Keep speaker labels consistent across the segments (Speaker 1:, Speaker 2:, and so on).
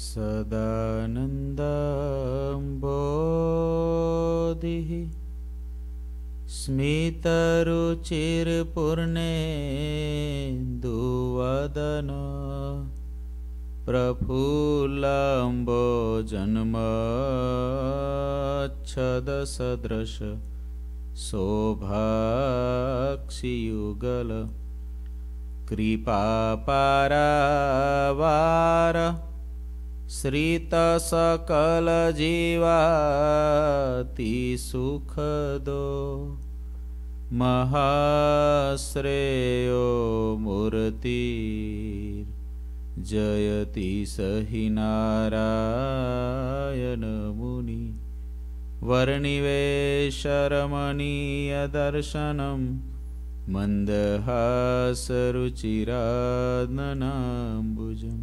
Speaker 1: सदानन्दम्बोधिः स्मितरुचिरपुर्णेन्दुवदन प्रफुल्लाम्बो जन्मच्छदसदृश शोभाक्षियुगल कृपापारवार श्रितसकलजीवातिसुखदो सुखदो महाश्रेयो मूर्तिर् जयति स हि नारायणमुनि वर्णिवेशरमणीयदर्शनं मन्दहासरुचिरानम्बुजम्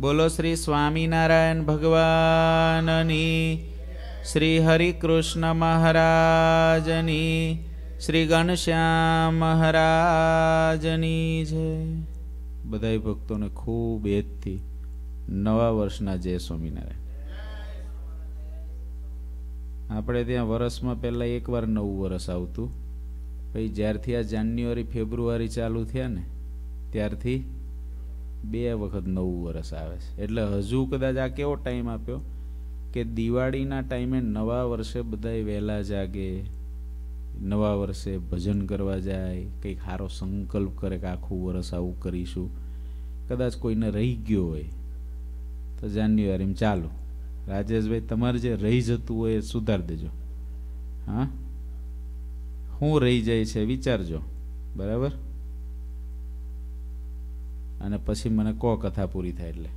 Speaker 1: બોલો શ્રી સ્વામિનારાયણ ભગવાનની શ્રી હરિકૃષ્ણ મહારાજની શ્રી ઘનશ્યામ મહારાજની છે બધા ભક્તોને ખૂબ એજથી નવા વર્ષના જય સ્વામિનારાયણ આપણે ત્યાં વરસમાં પહેલાં એકવાર નવું વર્ષ આવતું પછી જ્યારથી આ જાન્યુઆરી ફેબ્રુઆરી ચાલુ થયા ને ત્યારથી બે વખત નવું વર્ષ આવે છે એટલે હજુ કદાચ આ કેવો ટાઈમ આપ્યો કે દિવાળીના ટાઈમે નવા વર્ષે બધા વહેલા જાગે નવા વર્ષે ભજન કરવા જાય કંઈક સારો સંકલ્પ કરે કે આખું વર્ષ આવું કરીશું કદાચ કોઈને રહી ગયો હોય તો જાન્યુઆરીમાં ચાલો રાજેશભાઈ તમારે જે રહી જતું હોય એ સુધાર દેજો હા શું રહી જાય છે વિચારજો બરાબર અને પછી મને કો કથા પૂરી થાય એટલે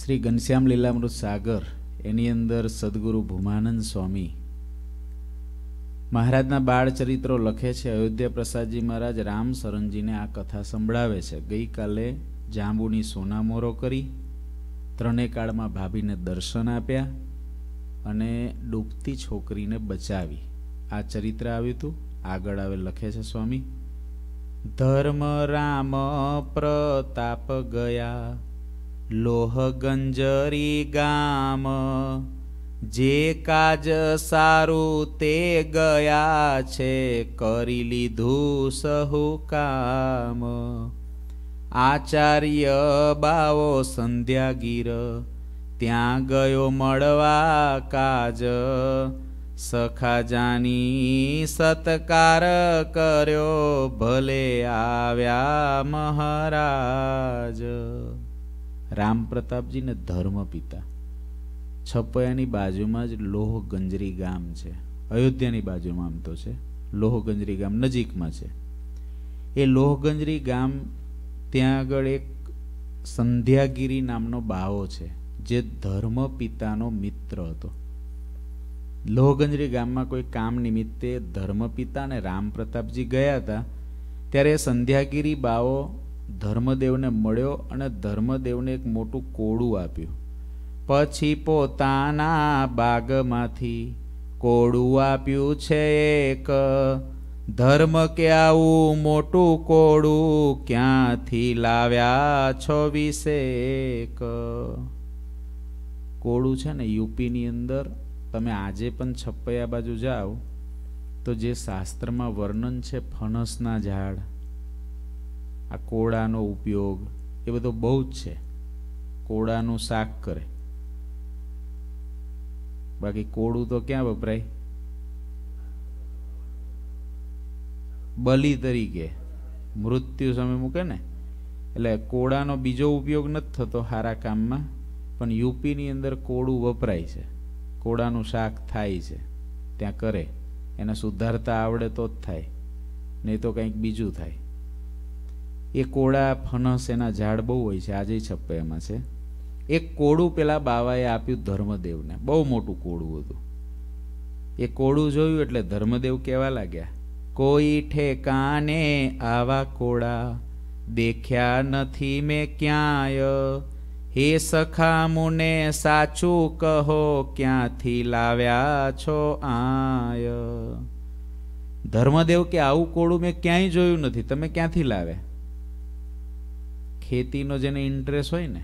Speaker 1: શ્રી ઘનશ્યામ લીલામૃત સાગર એની અંદર સદગુરુ ભૂમાનંદ સ્વામી મહારાજના બાળ ચરિત્રો લખે છે અયોધ્યા પ્રસાદજી મહારાજ રામ સરનજીને આ કથા સંભળાવે છે ગઈકાલે જાંબુની સોનામોરો કરી ત્રણેકાળમાં ભાભીને દર્શન આપ્યા અને ડૂબતી છોકરીને બચાવી આ ચરિત્ર આવ્યું હતું આગળ આવે લખે છે સ્વામી ધર્મ રામ પ્રતાપ ગયા લોહગંજરી ગામ જે કાજ સારું તે ગયા છે કરી લીધું સહુ કામ આચાર્ય બાવો સંધ્યાગીર ત્યાં ગયો મળવા કાજ સખાજાની સત્કાર કર્યો ભલે આવ્યા મહારાજ રામ પ્રતાપજીને ધર્મ પિતા છપયાની બાજુમાં જ લોહગંજરી ગામ છે અયોધ્યાની બાજુમાં આમ તો છે લોહગંજરી ગામ નજીકમાં છે એ લોહગંજરી ગામ ત્યાં આગળ એક સંધ્યાગીરી નામનો બાવો છે જે ધર્મ પિતાનો મિત્ર હતો લોહગંજરી ગામમાં કોઈ કામ નિમિત્તે ધર્મપિતા અને રામપ્રતાપજી ગયા હતા ત્યારે સંધ્યાગીરી બાવો ધર્મદેવને મળ્યો અને ધર્મદેવને એક મોટું કોડું આપ્યું પછી પોતાના બાગમાંથી કોડું આપ્યું છે એક ધર્મ કે આવું મોટું કોડું ક્યાંથી લાવ્યા છો વિશે એક છે ને યુપીની અંદર તમે આજે પણ છપ્પૈયા બાજુ જાઓ તો જે શાસ્ત્રમાં વર્ણન છે ફણસના ઝાડ આ કોળાનો ઉપયોગ એ બધો બહુ જ છે કોળાનું શાક કરે બાકી કોળું તો ક્યાં વપરાય બલિ તરીકે મૃત્યુ સામે મૂકે ને એટલે કોળાનો બીજો ઉપયોગ નથી થતો સારા કામમાં પણ યુપીની અંદર કોળું વપરાય છે કોળાનું શાક થાય છે ત્યાં કરે એને સુધારતા આવડે તો જ થાય નહીં તો કંઈક બીજું થાય એ કોળા ફનસ એના ઝાડ બહુ હોય છે આજે છપ્પે એમાં છે એક કોળું પેલા બાવાએ આપ્યું ધર્મદેવને બહુ મોટું કોળું હતું એ કોળું જોયું એટલે ધર્મદેવ કહેવા લાગ્યા કોઈ ઠેકાને આવા કોળા દેખ્યા નથી મેં ક્યાંય હે સખા મુને સાચું કહો ક્યાંથી લાવ્યા છો આય ધર્મદેવ કે આવું કોળું મેં ક્યાંય જોયું નથી તમે ક્યાંથી લાવ્યા ખેતીનો જેને ઇન્ટરેસ્ટ હોય ને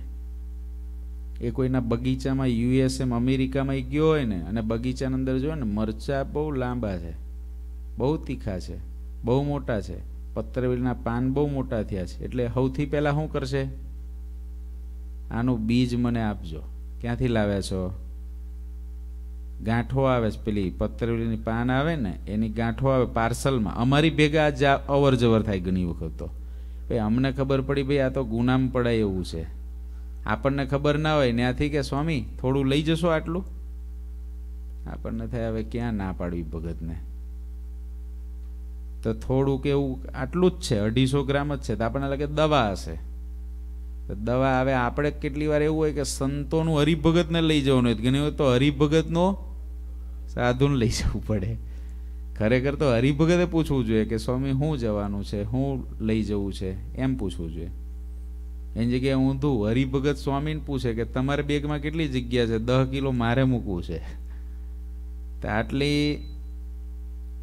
Speaker 1: એ કોઈના બગીચામાં યુએસએમ અમેરિકામાં એ ગયો હોય ને અને બગીચાની અંદર જોયો ને મરચા બહુ લાંબા છે બહુ તીખા છે બહુ મોટા છે પત્રવેલના પાન બહુ મોટા થયા છે એટલે સૌથી પહેલાં શું કરશે આનું બીજ મને આપજો ક્યાંથી લાવ્યા છો ગાંઠો આવે છે પેલી પતરેલીની પાન આવે ને એની ગાંઠો આવે પાર્સલમાં અમારી ભેગા જ અવર જવર થાય ઘણી વખત તો ભાઈ અમને ખબર પડી ભાઈ આ તો ગુનામ પડાય એવું છે આપણને ખબર ના હોય ત્યાંથી કે સ્વામી થોડું લઈ જશો આટલું આપણને થાય હવે ક્યાં ના પાડવી ભગતને તો થોડુંક એવું આટલું જ છે અઢીસો ગ્રામ જ છે તો આપણને લાગે દવા હશે દવા હવે આપણે કેટલી વાર એવું હોય કે સંતોનું હરિભગતને લઈ જવાનું હોય ઘણી તો હરિભગતનો સાધુને લઈ જવું પડે ખરેખર તો હરિભગતે પૂછવું જોઈએ કે સ્વામી હું જવાનું છે હું લઈ જવું છે એમ પૂછવું જોઈએ એની જગ્યાએ ઊંધું હરિભગત સ્વામીને પૂછે કે તમારે બેગમાં કેટલી જગ્યા છે દહ કિલો મારે મૂકવું છે તો આટલી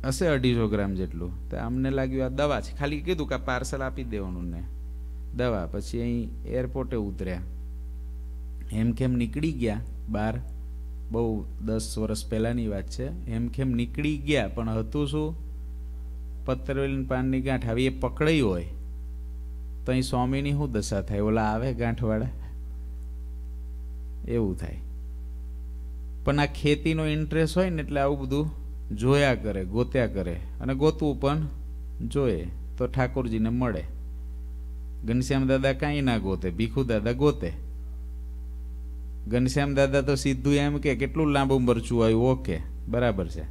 Speaker 1: હશે અઢીસો ગ્રામ જેટલું તો અમને લાગ્યું આ દવા છે ખાલી કીધું કે આ પાર્સલ આપી દેવાનું ને દવા પછી અહીં એરપોર્ટે ઉતર્યા હેમખેમ નીકળી ગયા બહાર બહુ દસ વર્ષ પહેલાંની વાત છે હેમખેમ નીકળી ગયા પણ હતું શું પત્તરવેલીને પાનની ગાંઠ આવી એ પકડાઈ હોય તો અહીં સ્વામીની શું દશા થાય ઓલા આવે ગાંઠવાળા એવું થાય પણ આ ખેતીનો ઇન્ટરેસ્ટ હોય ને એટલે આવું બધું જોયા કરે ગોત્યા કરે અને ગોતવું પણ જોઈએ તો ઠાકોરજીને મળે ઘનશ્યામ દાદા કાંઈ ના ગોતે ભીખુ દાદા ગોતે ઘનશ્યામ દાદા તો સીધું એમ કે કેટલું લાંબુ મરચું આવ્યું ઓકે બરાબર છે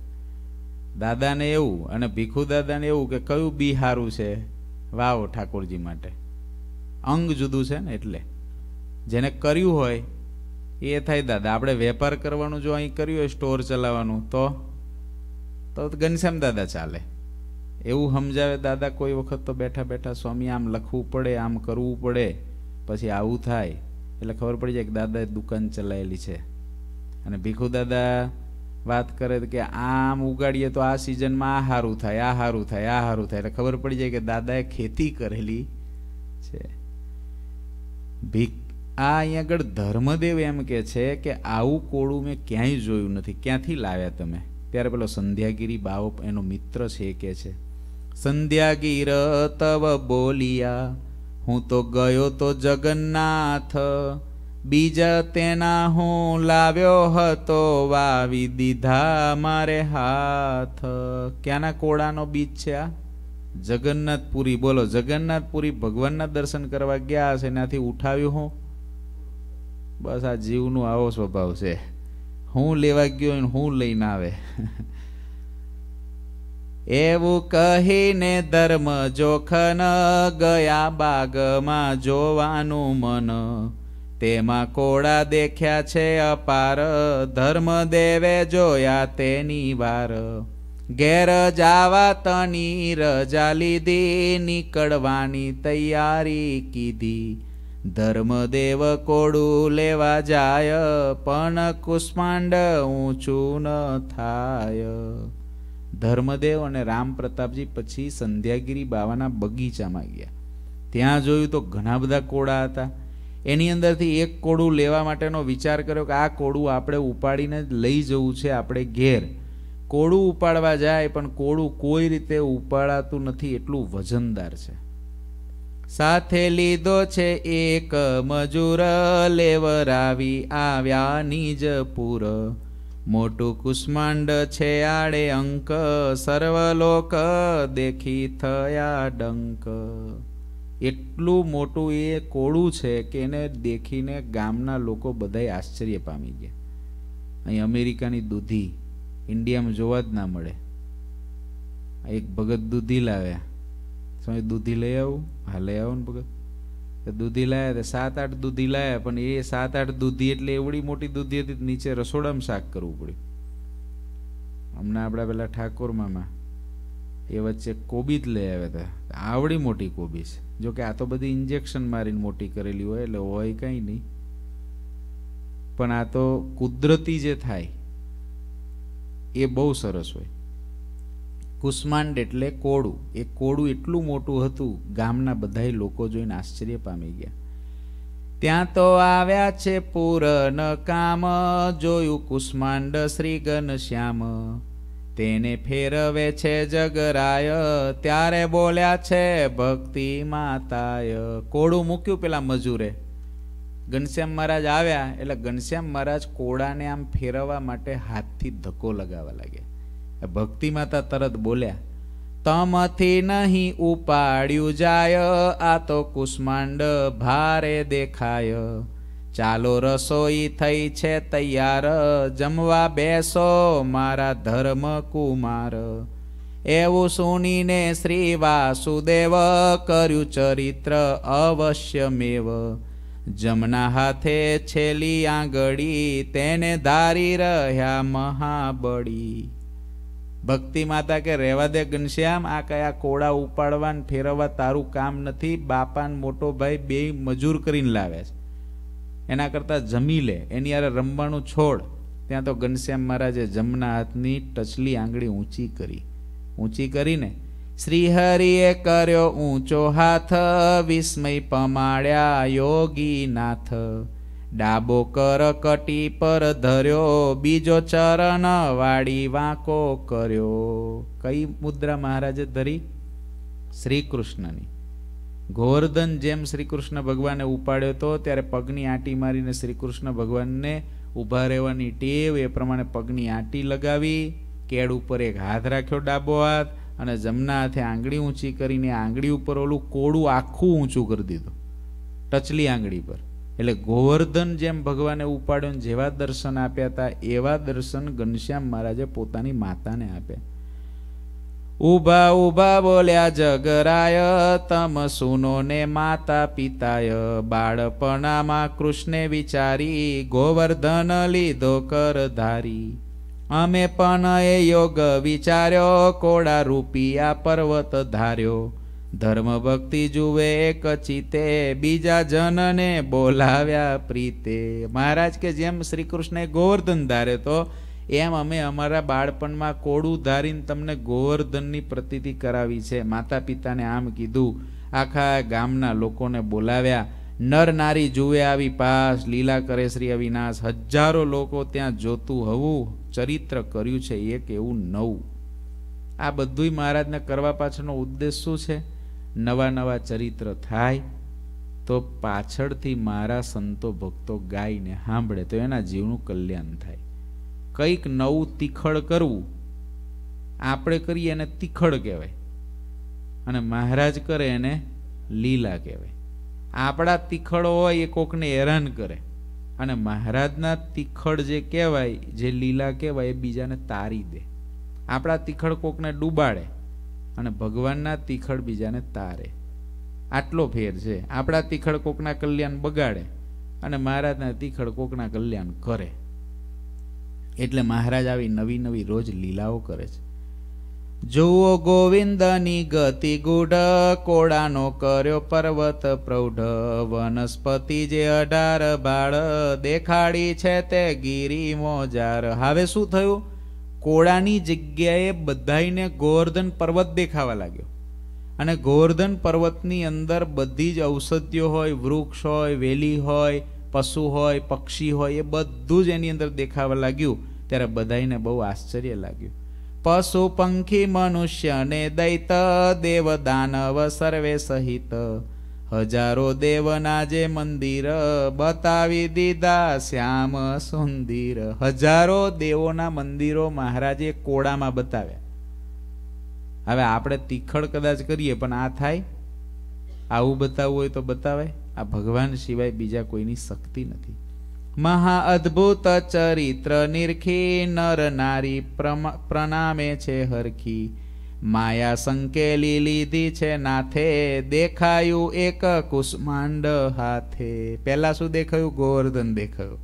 Speaker 1: દાદાને એવું અને ભીખુ દાદાને એવું કે કયું બી સારું છે વાવ ઠાકોરજી માટે અંગ જુદું છે ને એટલે જેને કર્યું હોય એ થાય દાદા આપણે વેપાર કરવાનું જો અહીં કર્યું હોય સ્ટોર ચલાવવાનું તો તો ઘનશ્યામ દાદા ચાલે એવું સમજાવે દાદા કોઈ વખત તો બેઠા બેઠા સ્વામી આમ લખવું પડે આમ કરવું પડે પછી આવું થાય એટલે ખબર પડી જાય કે દાદાએ દુકાન ચલાવેલી છે અને ભીખુ દાદા વાત કરે કે આમ ઉગાડીએ તો આ સિઝનમાં આ સારું થાય આ સારું થાય આ સારું થાય એટલે ખબર પડી જાય કે દાદાએ ખેતી કરેલી છે ભીખ આ અહીંયા આગળ ધર્મદેવ એમ કે છે કે આવું કોળું મેં ક્યાંય જોયું નથી ક્યાંથી લાવ્યા તમે ત્યારે પેલો સંધ્યાગીરી બાવપ એનો મિત્ર છે એ કે છે સંધ્યાગીર તવ બોલિયા હું તો ગયો તો જગન્નાથ બીજા તેના હું લાવ્યો હતો વાવી દીધા મારે હાથ ક્યાંના કોળાનો બીજ છે આ જગન્નાથપુરી બોલો જગન્નાથપુરી ભગવાનના દર્શન કરવા ગયા છે એનાથી ઉઠાવ્યું હું બસ આ જીવનું આવો સ્વભાવ છે હું લેવા ગયો હું લઈને આવે એવું કહીને ધર્મ જોખન ગયા બાગમાં જોવાનું મન તેમાં કોળા દેખ્યા છે અપાર ધર્મ દેવે જોયા તેની વાર ઘેર જાવા તની રજા લીધી નીકળવાની તૈયારી કીધી ધર્મદેવ કોડું લેવા જાય પણ કુષ્માંડ ઊંચું ન થાય ધર્મદેવ અને રામ પ્રતાપજી પછી સંધ્યાગીરી બાવાના બગીચામાં ગયા ત્યાં જોયું તો ઘણા બધા કોડા હતા એની અંદરથી એક કોડું લેવા માટેનો વિચાર કર્યો કે આ કોડું આપણે ઉપાડીને લઈ જવું છે આપણે ઘેર કોડું ઉપાડવા જાય પણ કોડું કોઈ રીતે ઉપાડાતું નથી એટલું વજનદાર છે સાથે લીધો છે એક મજૂર લેવરાવી આવ્યા નિજપુર મોટું કુષ્માંડ છે આડે અંક સર્વલોક દેખી થયા ડંક એટલું મોટું એ કોળું છે કે એને દેખીને ગામના લોકો બધાય આશ્ચર્ય પામી ગયા અહીં અમેરિકાની દૂધી ઇન્ડિયામાં જોવા જ ના મળે એક ભગત દૂધી લાવ્યા સમય દૂધી લઈ આવું હા લઈ આવો ને ભગત દૂધી લાયા સાત આઠ દૂધી લાયા પણ એ સાત આઠ દૂધી એટલે એવડી મોટી દૂધી હતી નીચે રસોડામાં શાક કરવું પડ્યું હમણાં આપણા પેલા ઠાકોર મામા એ વચ્ચે કોબીજ લઈ આવ્યા હતા આવડી મોટી કોબીજ જોકે આ તો બધી ઇન્જેક્શન મારીને મોટી કરેલી હોય એટલે હોય કંઈ નહીં પણ આ તો કુદરતી જે થાય એ બહુ સરસ હોય કુષ્માંડ એટલે કોળું એ કોળું એટલું મોટું હતું ગામના બધા લોકો જોઈને આશ્ચર્ય પામી ગયા ત્યાં તો આવ્યા છે પૂરન કામ જોયું કુષ્માંડ શ્રી ઘનશ્યામ તેને ફેરવે છે જગરાય ત્યારે બોલ્યા છે ભક્તિ માતાય કોળું મૂક્યું પેલા મજૂરે ઘનશ્યામ મહારાજ આવ્યા એટલે ઘનશ્યામ મહારાજ કોળાને આમ ફેરવવા માટે હાથથી ધક્કો લગાવવા લાગ્યા ભક્તિ માતા તરત બોલ્યા તમથી નહીં ઉપાડ્યું જાય આ તો કુષ્માંડ ભારે દેખાય ચાલો રસોઈ થઈ છે તૈયાર જમવા બેસો મારા ધર્મ કુમાર એવું સુનીને શ્રી વાસુદેવ કર્યું ચરિત્ર અવશ્યમેવ જમના હાથે છેલી આંગળી તેને ધારી રહ્યા મહાબળી ભક્તિ માતા કે રહેવા દે ઘનશ્યામ આ કયા કોળા ઉપાડવા ને ફેરવવા તારું કામ નથી બાપાન મોટો ભાઈ બે મજૂર કરીને લાવે છે એના કરતાં જમી લે એની યારે રમવાનું છોડ ત્યાં તો ઘનશ્યામ મહારાજે જમના હાથની ટચલી આંગળી ઊંચી કરી ઊંચી કરીને શ્રીહરિએ કર્યો ઊંચો હાથ વિસ્મય પમાડ્યા યોગી નાથ ડાબો કરકટી પર ધર્યો બીજો ચરણ વાળી વાંકો કર્યો કઈ મુદ્રા મહારાજે ધરી શ્રી કૃષ્ણની ગોવર્ધન જેમ શ્રી કૃષ્ણ ભગવાને ઉપાડ્યો હતો ત્યારે પગની આંટી મારીને શ્રી કૃષ્ણ ભગવાનને ઊભા રહેવાની ટેવ એ પ્રમાણે પગની આંટી લગાવી કેળ ઉપર એક હાથ રાખ્યો ડાબો હાથ અને જમના હાથે આંગળી ઊંચી કરીને આંગળી ઉપર ઓલું કોળું આખું ઊંચું કરી દીધું ટચલી આંગળી પર એટલે ગોવર્ધન જેમ ભગવાને ઉપાડ્યો જેવા દર્શન આપ્યા હતા એવા દર્શન ઘનશ્યામ મહારાજે પોતાની માતાને આપ્યા ઉભા ઉભા બોલ્યા જગરાય તમ સુનો ને માતા પિતાય બાળપણામાં કૃષ્ણે વિચારી ગોવર્ધન લીધો કર ધારી અમે પણ એ યોગ વિચાર્યો કોડા રૂપિયા પર્વત ધાર્યો ધર્મ ભક્તિ જુએ એક ચિતે બીજા જનને બોલાવ્યા પ્રીતે મહારાજ કે જેમ શ્રી કૃષ્ણએ ગોવર્ધન ધારે તો એમ અમે અમારા બાળપણમાં કોડું ધારીને તમને ગોવર્ધનની પ્રતિતિ કરાવી છે માતા પિતાને આમ કીધું આખા ગામના લોકોને બોલાવ્યા નર નારી જુએ આવી પાસ લીલા કરે શ્રી અવિનાશ હજારો લોકો ત્યાં જોતું હવું ચરિત્ર કર્યું છે એક એવું નવું આ બધુંય મહારાજને કરવા પાછળનો ઉદ્દેશ શું છે નવા નવા ચરિત્ર થાય તો પાછળથી મારા સંતો ભક્તો ગાઈને સાંભળે તો એના જીવનું કલ્યાણ થાય કંઈક નવું તીખળ કરવું આપણે કરીએ એને તીખળ કહેવાય અને મહારાજ કરે એને લીલા કહેવાય આપણા તીખળ હોય એ કોકને હેરાન કરે અને મહારાજના તીખળ જે કહેવાય જે લીલા કહેવાય એ બીજાને તારી દે આપણા તીખળ કોકને ડૂબાડે અને ભગવાનના તીખળ બીજાને તારે આટલો ફેર છે આપણા તીખળ કોકના કલ્યાણ બગાડે અને મહારાજના તીખડ કોકના કલ્યાણ કરે એટલે મહારાજ આવી નવી નવી રોજ લીલાઓ કરે છે જુઓ ગોવિંદની ગતિ ગુઢ કોડાનો કર્યો પર્વત પ્રૌઢ વનસ્પતિ જે અઢાર બાળ દેખાડી છે તે ગીરી મોજાર હવે શું થયું કોળાની જગ્યાએ બધાઈને ગોવર્ધન પર્વત દેખાવા લાગ્યો અને ગોવર્ધન પર્વતની અંદર બધી જ ઔષધિઓ હોય વૃક્ષ હોય વેલી હોય પશુ હોય પક્ષી હોય એ બધું જ એની અંદર દેખાવા લાગ્યું ત્યારે બધાઈને બહુ આશ્ચર્ય લાગ્યું પશુ પંખી મનુષ્ય અને દૈત દેવ દાનવ સર્વે સહિત હજારો દેવના જે મંદિર બતાવી દીધા શ્યામ સુંદિર હજારો દેવોના મંદિરો મહારાજે કોડામાં બતાવ્યા હવે આપણે તીખડ કદાચ કરીએ પણ આ થાય આવું બતાવવું હોય તો બતાવે આ ભગવાન સિવાય બીજા કોઈની શક્તિ નથી મહા અદ્ભુત ચરિત્ર નિરખી નર નારી પ્રણામે છે હરખી માયા સંકેલી લીધી છે નાથે દેખાયું એક કુષ્માંડ હાથે પહેલા શું દેખાયું ગોવર્ધન દેખાયું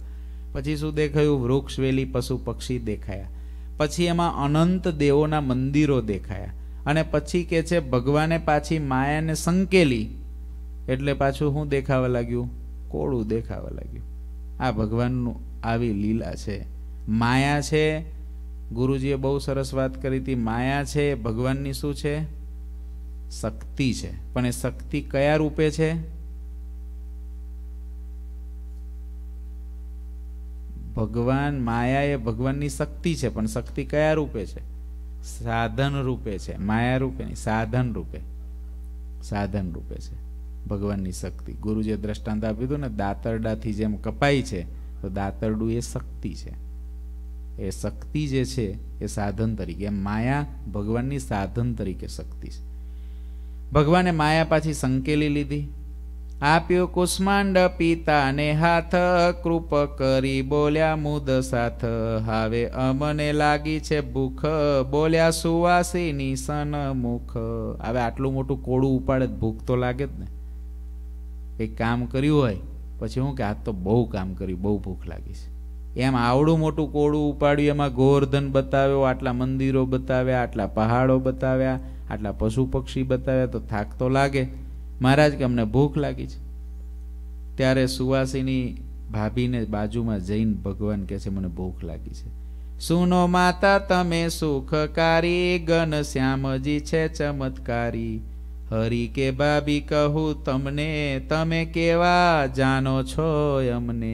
Speaker 1: પછી શું દેખાયું વૃક્ષ વેલી પશુ પક્ષી દેખાયા પછી એમાં અનંત દેવોના મંદિરો દેખાયા અને પછી કે છે ભગવાને પાછી માયાને સંકેલી એટલે પાછું શું દેખાવા લાગ્યું કોળું દેખાવા લાગ્યું આ ભગવાનનું આવી લીલા છે માયા છે ગુરુજીએ બહુ સરસ વાત કરી હતી માયા છે ભગવાનની શું છે શક્તિ છે પણ એ શક્તિ કયા રૂપે છે ભગવાન માયા એ ભગવાનની શક્તિ છે પણ શક્તિ કયા રૂપે છે સાધન રૂપે છે માયા રૂપે નહીં સાધન રૂપે સાધન રૂપે છે ભગવાનની શક્તિ ગુરુજીએ દ્રષ્ટાંત આપ્યું હતું ને દાતરડાથી જેમ કપાય છે તો દાતરડું એ શક્તિ છે એ શક્તિ જે છે એ સાધન તરીકે માયા ભગવાનની સાધન તરીકે શક્તિ છે ભગવાને માયા પાછી સંકેલી લીધી આપ્યો કુષ્માંડ ને હાથ કૃપ કરી બોલ્યા મુદ સાથ હવે અમને લાગી છે ભૂખ બોલ્યા સુવાસીની સન મુખ હવે આટલું મોટું કોળું ઉપાડે ભૂખ તો લાગે જ ને કંઈક કામ કર્યું હોય પછી હું કે આ તો બહુ કામ કર્યું બહુ ભૂખ લાગી છે એમ આવડું મોટું કોળું ઉપાડ્યું એમાં ગોવર્ધન બતાવ્યો આટલા મંદિરો બતાવ્યા આટલા પહાડો બતાવ્યા આટલા પશુ પક્ષી બતાવ્યા તો થાક તો લાગે મહારાજ કે અમને ભૂખ લાગી છે ત્યારે સુવાસીની ભાભીને બાજુમાં જઈને ભગવાન કહે છે મને ભૂખ લાગી છે સુનો માતા તમે સુખકારી ગન શ્યામજી છે ચમત્કારી હરી કે ભાભી કહું તમને તમે કેવા જાણો છો અમને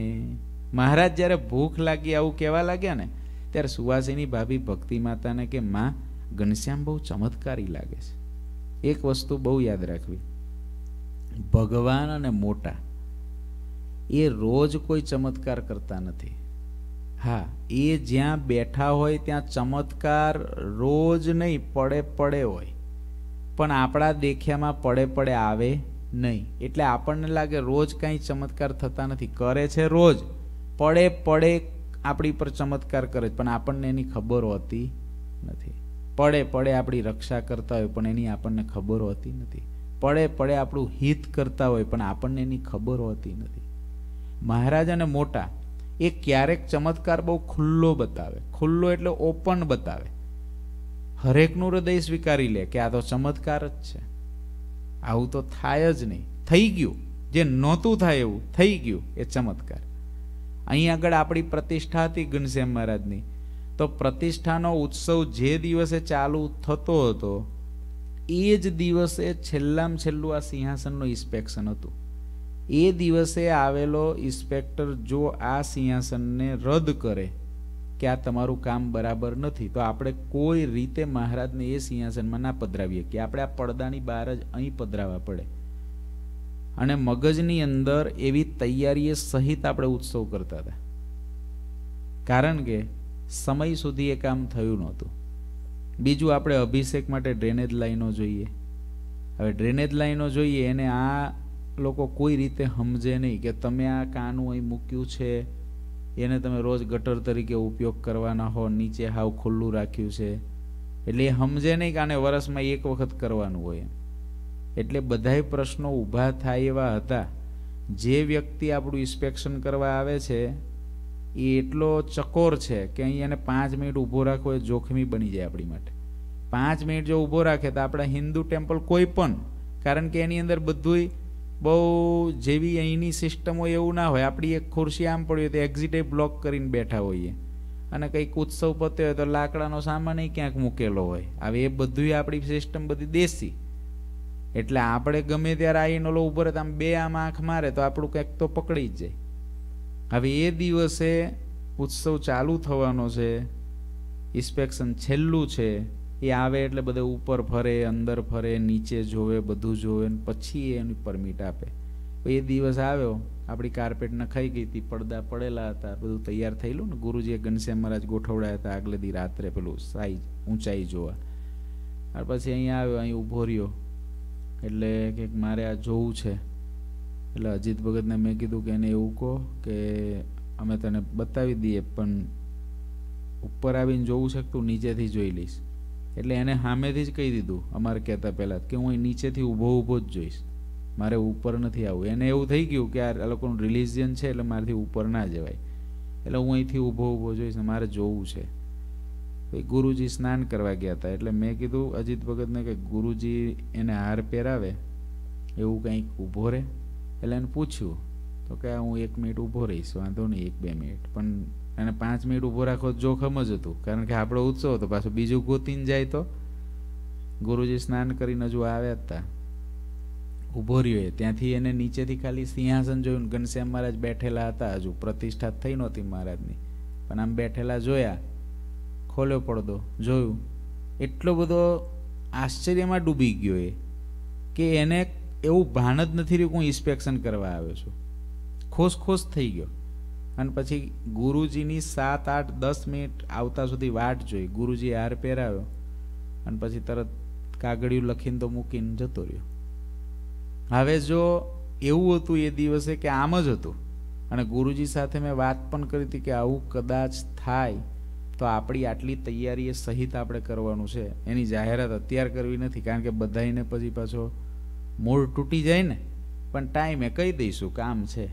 Speaker 1: મહારાજ જ્યારે ભૂખ લાગી આવું કહેવા લાગ્યા ને ત્યારે સુવાસીની ભાભી ભક્તિ માતાને કે માં ઘનશ્યામ બહુ ચમત્કારી લાગે છે એક વસ્તુ બહુ યાદ રાખવી ભગવાન અને મોટા એ રોજ કોઈ ચમત્કાર કરતા નથી હા એ જ્યાં બેઠા હોય ત્યાં ચમત્કાર રોજ નહીં પડે પડે હોય પણ આપણા દેખ્યામાં પડે પડે આવે નહીં એટલે આપણને લાગે રોજ કાંઈ ચમત્કાર થતા નથી કરે છે રોજ પડે પડે આપણી પર ચમત્કાર કરે પણ આપણને એની ખબર હોતી નથી પડે પડે આપણી રક્ષા કરતા હોય પણ એની આપણને ખબર હોતી નથી પડે પડે આપણું હિત કરતા હોય પણ આપણને એની ખબર હોતી નથી મહારાજ અને મોટા એ ક્યારેક ચમત્કાર બહુ ખુલ્લો બતાવે ખુલ્લો એટલે ઓપન બતાવે હરેકનું હૃદય સ્વીકારી લે કે આ તો ચમત્કાર જ છે આવું તો થાય જ નહીં થઈ ગયું જે નહોતું થાય એવું થઈ ગયું એ ચમત્કાર અહીં આગળ આપણી પ્રતિષ્ઠા હતી ઘનશ્યામ મહારાજની તો પ્રતિષ્ઠાનો ઉત્સવ જે દિવસે ચાલુ થતો હતો એ જ દિવસે છેલ્લામાં છેલ્લું આ સિંહાસનનું ઇન્સ્પેક્શન હતું એ દિવસે આવેલો ઇન્સ્પેક્ટર જો આ સિંહાસનને રદ કરે કે આ તમારું કામ બરાબર નથી તો આપણે કોઈ રીતે મહારાજને એ સિંહાસનમાં ના પધરાવીએ કે આપણે આ પડદાની બહાર જ અહીં પધરાવવા પડે અને મગજની અંદર એવી તૈયારીએ સહિત આપણે ઉત્સવ કરતા હતા કારણ કે સમય સુધી એ કામ થયું નહોતું બીજું આપણે અભિષેક માટે ડ્રેનેજ લાઈનો જોઈએ હવે ડ્રેનેજ લાઈનો જોઈએ એને આ લોકો કોઈ રીતે સમજે નહીં કે તમે આ કાનું અહીં મૂક્યું છે એને તમે રોજ ગટર તરીકે ઉપયોગ કરવાના હો નીચે હાવ ખુલ્લું રાખ્યું છે એટલે એ સમજે નહીં કે આને વરસમાં એક વખત કરવાનું હોય એમ એટલે બધાય પ્રશ્નો ઊભા થાય એવા હતા જે વ્યક્તિ આપણું ઇન્સ્પેક્શન કરવા આવે છે એ એટલો ચકોર છે કે અહીં એને પાંચ મિનિટ ઊભો રાખવો એ જોખમી બની જાય આપણી માટે પાંચ મિનિટ જો ઊભો રાખે તો આપણા હિન્દુ ટેમ્પલ કોઈ પણ કારણ કે એની અંદર બધુંય બહુ જેવી અહીંની સિસ્ટમ હોય એવું ના હોય આપણી એક ખુરશી આમ પડી હોય તો એક્ઝિટે બ્લોક કરીને બેઠા હોઈએ અને કંઈક ઉત્સવ પત્યો હોય તો લાકડાનો સામાન ક્યાંક મૂકેલો હોય હવે એ બધું આપણી સિસ્ટમ બધી દેશી એટલે આપણે ગમે ત્યારે આવીને ઓલો ઉપર આમ બે આમ આંખ મારે તો આપણું કંઈક તો પકડી જ જાય હવે એ દિવસે ઉત્સવ ચાલુ થવાનો છે ઇન્સ્પેક્શન છેલ્લું છે એ આવે એટલે બધે ઉપર ફરે અંદર ફરે નીચે જોવે બધું જોવે પછી એની પરમિટ આપે એ દિવસ આવ્યો આપણી કાર્પેટ નખાઈ ગઈ હતી પડદા પડેલા હતા બધું તૈયાર થયેલું ને ગુરુજીએ ઘનશ્યામ મહારાજ ગોઠવડાયા હતા આગલે દી રાત્રે પેલું સાઈઝ ઊંચાઈ જોવા પછી અહીંયા આવ્યો અહીં ઊભો રહ્યો એટલે કે મારે આ જોવું છે એટલે અજીત ભગતને મેં કીધું કે એને એવું કહો કે અમે તને બતાવી દઈએ પણ ઉપર આવીને જોવું છે તું નીચેથી જોઈ લઈશ એટલે એને સામેથી જ કહી દીધું અમારે કહેતા પહેલાં કે હું અહીં નીચેથી ઊભો ઊભો જ જોઈશ મારે ઉપર નથી આવવું એને એવું થઈ ગયું કે આ લોકોનું રિલિજિયન છે એટલે મારાથી ઉપર ના જવાય એટલે હું અહીંથી ઊભો ઊભો જોઈશ મારે જોવું છે ગુરુજી સ્નાન કરવા ગયા હતા એટલે મેં કીધું અજીત ભગતને કે ગુરુજી એને હાર પહેરાવે એવું કંઈક ઊભો રહે એટલે એને પૂછ્યું તો કે હું એક મિનિટ ઊભો રહીશ વાંધો નહીં એક બે મિનિટ પણ એને પાંચ મિનિટ ઊભો રાખો જોખમ જ હતું કારણ કે આપણો ઉત્સવ હતો પાછું બીજું ગોતીને જાય તો ગુરુજી સ્નાન કરીને હજુ આવ્યા હતા ઊભો રહ્યો એ ત્યાંથી એને નીચેથી ખાલી સિંહાસન જોયું ઘનશ્યામ મહારાજ બેઠેલા હતા હજુ પ્રતિષ્ઠા થઈ નહોતી મહારાજની પણ આમ બેઠેલા જોયા ખોલ્યો પડદો જોયું એટલો બધો આશ્ચર્યમાં ડૂબી ગયો એ કે એને એવું ભાન જ નથી રહ્યું કે હું ઇન્સ્પેક્શન કરવા આવ્યો છું ખોશ ખોશ થઈ ગયો અને પછી ગુરુજીની સાત આઠ દસ મિનિટ આવતા સુધી વાટ જોઈ ગુરુજી હાર પહેરાવ્યો અને પછી તરત કાગળિયું લખીને તો મૂકીને જતો રહ્યો હવે જો એવું હતું એ દિવસે કે આમ જ હતું અને ગુરુજી સાથે મેં વાત પણ કરી હતી કે આવું કદાચ થાય તો આપણી આટલી તૈયારી એ સહિત આપણે કરવાનું છે એની જાહેરાત અત્યાર કરવી નથી કારણ કે બધાને પછી પાછો મૂળ તૂટી જાય ને પણ ટાઈમે કહી દઈશું કામ છે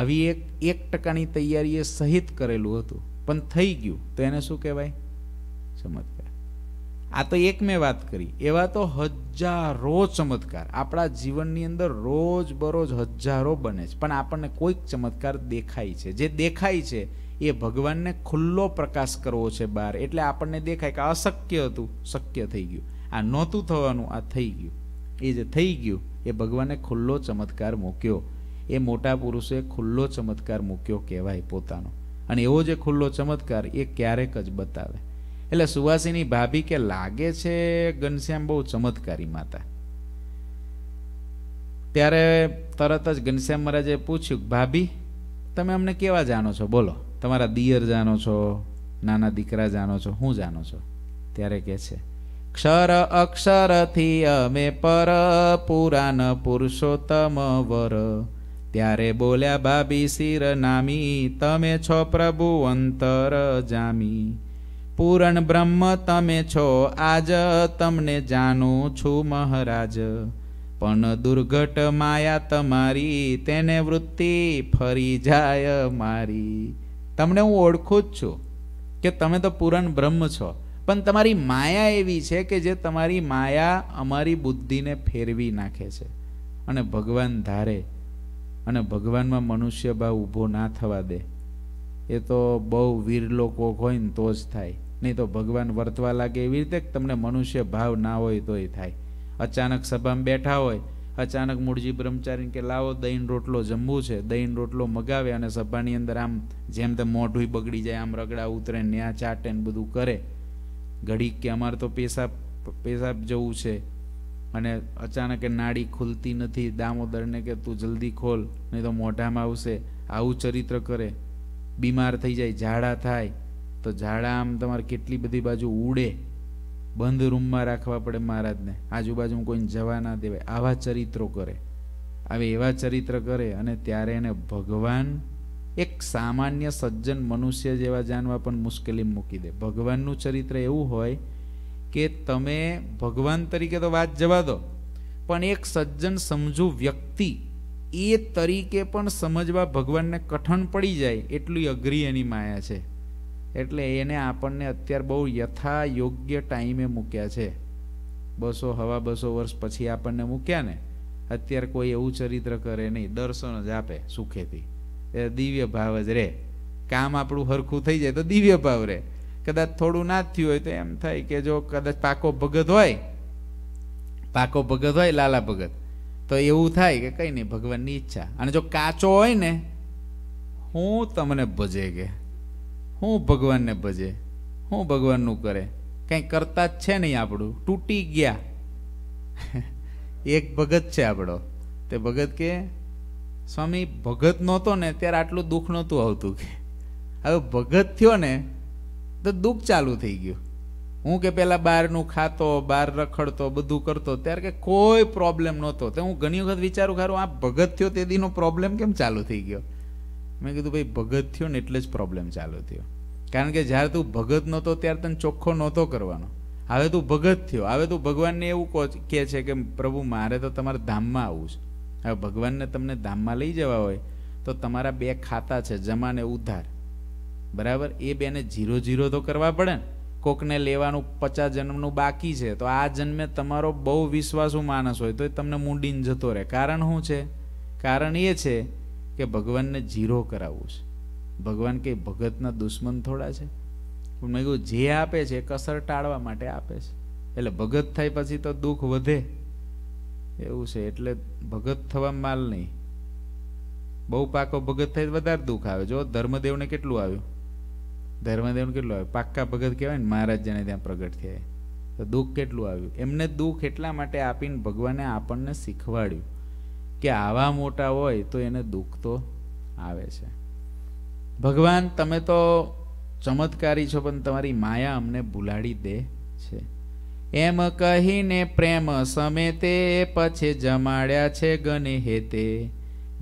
Speaker 1: આવી એક એક ટકાની તૈયારી એ સહિત કરેલું હતું પણ થઈ ગયું તો એને શું કહેવાય ચમત્કાર આ તો એક મેં વાત કરી એવા તો હજારો ચમત્કાર આપણા જીવનની અંદર રોજ બરોજ હજારો બને છે પણ આપણને કોઈક ચમત્કાર દેખાય છે જે દેખાય છે એ ભગવાનને ખુલ્લો પ્રકાશ કરવો છે બહાર એટલે આપણને દેખાય કે અશક્ય હતું શક્ય થઈ ગયું આ નહોતું થવાનું આ થઈ ગયું એ જે થઈ ગયું એ ભગવાને ખુલ્લો ચમત્કાર મૂક્યો એ મોટા પુરુષે ખુલ્લો ચમત્કાર મૂક્યો કહેવાય પોતાનો અને એવો જે ખુલ્લો ચમત્કાર એ ક્યારેક જ બતાવે એટલે સુવાસીની ભાભી કે લાગે છે ઘનશ્યામ બહુ ચમત્કારી માતા ત્યારે તરત જ ઘનશ્યામ મહારાજે પૂછ્યું ભાભી તમે અમને કેવા જાણો છો બોલો તમારા દિયર જાણો છો નાના દીકરા જાણો છો હું જાણો છો ત્યારે કે છે ક્ષર અક્ષરથી અમે પર પુરાણ પુરુષોત્તમ વર ત્યારે બોલ્યા ભાભી શિર નામી તમે છો પ્રભુ અંતર જામી પૂરણ બ્રહ્મ તમે છો આજ તમને જાણું છું મહારાજ પણ દુર્ઘટ માયા તમારી તેને વૃત્તિ ફરી જાય મારી તમને હું ઓળખું જ છું કે તમે તો પૂરણ બ્રહ્મ છો પણ તમારી માયા એવી છે કે જે તમારી માયા અમારી બુદ્ધિને ફેરવી નાખે છે અને ભગવાન ધારે અને ભગવાનમાં મનુષ્ય ભાવ ઊભો ના થવા દે એ તો બહુ વીરલો કોક હોય ને તો જ થાય નહીં તો ભગવાન વર્તવા લાગે એવી રીતે તમને મનુષ્ય ભાવ ના હોય તોય થાય અચાનક સભામાં બેઠા હોય અચાનક મૂળજી બ્રહ્મચારીને કે લાવો દહીન રોટલો જમવું છે દહીન રોટલો મગાવે અને સભાની અંદર આમ જેમ તેમ મોઢું બગડી જાય આમ રગડા ઉતરે ન્યા ચાટે બધું કરે ઘડીક કે અમારે તો પેશાબ પેશાબ જવું છે અને અચાનક નાડી ખુલતી નથી દામોદરને કે તું જલ્દી ખોલ નહીં તો મોઢામાં આવશે આવું ચરિત્ર કરે બીમાર થઈ જાય ઝાડા થાય તો ઝાડા આમ તમારે કેટલી બધી બાજુ ઉડે બંધ રૂમમાં રાખવા પડે મહારાજને આજુબાજુમાં કોઈને જવા ના દેવાય આવા ચરિત્રો કરે આવે એવા ચરિત્ર કરે અને ત્યારે એને ભગવાન એક સામાન્ય સજ્જન મનુષ્ય જેવા જાણવા પણ મુશ્કેલી મૂકી દે ભગવાનનું ચરિત્ર એવું હોય કે તમે ભગવાન તરીકે તો વાત જવા દો પણ એક સજ્જન સમજુ વ્યક્તિ એ તરીકે પણ સમજવા ભગવાનને કઠણ પડી જાય એટલી અઘરી એની માયા છે એટલે એને આપણને અત્યારે બહુ યથાયોગ્ય ટાઈમે મૂક્યા છે બસો હવા બસો વર્ષ પછી આપણને મૂક્યા ને અત્યારે કોઈ એવું ચરિત્ર કરે નહીં દર્શન જ આપે સુખેથી એ દિવ્ય ભાવ જ રહે કામ આપણું હરખું થઈ જાય તો દિવ્ય ભાવ રહે કદાચ થોડું ના થયું હોય તો એમ થાય કે જો કદાચ પાકો ભગત હોય પાકો ભગત હોય લાલા ભગત તો એવું થાય કે કંઈ નહીં ભગવાનની ઈચ્છા અને જો કાચો હોય ને હું તમને ભજે કે હું ભગવાનને ભજે હું ભગવાનનું કરે કંઈ કરતા જ છે નહીં આપણું તૂટી ગયા એક ભગત છે આપણો તે ભગત કે સ્વામી ભગત નહોતો ને ત્યારે આટલું દુઃખ નહોતું આવતું કે હવે ભગત થયો ને તો દુઃખ ચાલુ થઈ ગયું હું કે પહેલાં બહારનું ખાતો બહાર રખડતો બધું કરતો ત્યારે કે કોઈ પ્રોબ્લેમ નહોતો તો હું ઘણી વખત વિચારું ખારું આ ભગત થયો તે દીનો પ્રોબ્લેમ કેમ ચાલુ થઈ ગયો મેં કીધું ભાઈ ભગત થયો ને એટલે જ પ્રોબ્લેમ ચાલુ થયો કારણ કે જ્યારે તું ભગત નહોતો ત્યારે તને ચોખ્ખો નહોતો કરવાનો હવે તું ભગત થયો હવે તું ભગવાનને એવું કહે છે કે પ્રભુ મારે તો તમારા ધામમાં આવવું છે હવે ભગવાનને તમને ધામમાં લઈ જવા હોય તો તમારા બે ખાતા છે જમાને ઉધાર બરાબર એ બેને ઝીરો ઝીરો તો કરવા પડે ને કોકને લેવાનું પચાસ જન્મનું બાકી છે તો આ જન્મે તમારો બહુ વિશ્વાસુ માણસ હોય તો એ તમને મૂંડીને જતો રહે કારણ શું છે કારણ એ છે કે ભગવાનને જીરો કરાવવું છે ભગવાન કે ભગતના દુશ્મન થોડા છે પણ મેં કહ્યું જે આપે છે કસર ટાળવા માટે આપે છે એટલે ભગત થાય પછી તો દુઃખ વધે એવું છે એટલે ભગત થવા માલ નહીં બહુ પાકો ભગત થાય વધારે દુઃખ આવે જો ધર્મદેવને કેટલું આવ્યું ધર્મદેવને કેટલું આવ્યું પાક્કા ભગત કહેવાય ને મહારાજ જેને ત્યાં પ્રગટ થયા તો દુઃખ કેટલું આવ્યું એમને દુઃખ એટલા માટે આપીને ભગવાને આપણને શીખવાડ્યું કે આવા મોટા હોય તો એને દુઃખ તો આવે છે ભગવાન તમે તો ચમત્કારી છો પણ તમારી માયા અમને ભૂલાડી દે છે એમ કહીને પ્રેમ સમેતે પછી જમાડ્યા છે ગને હેતે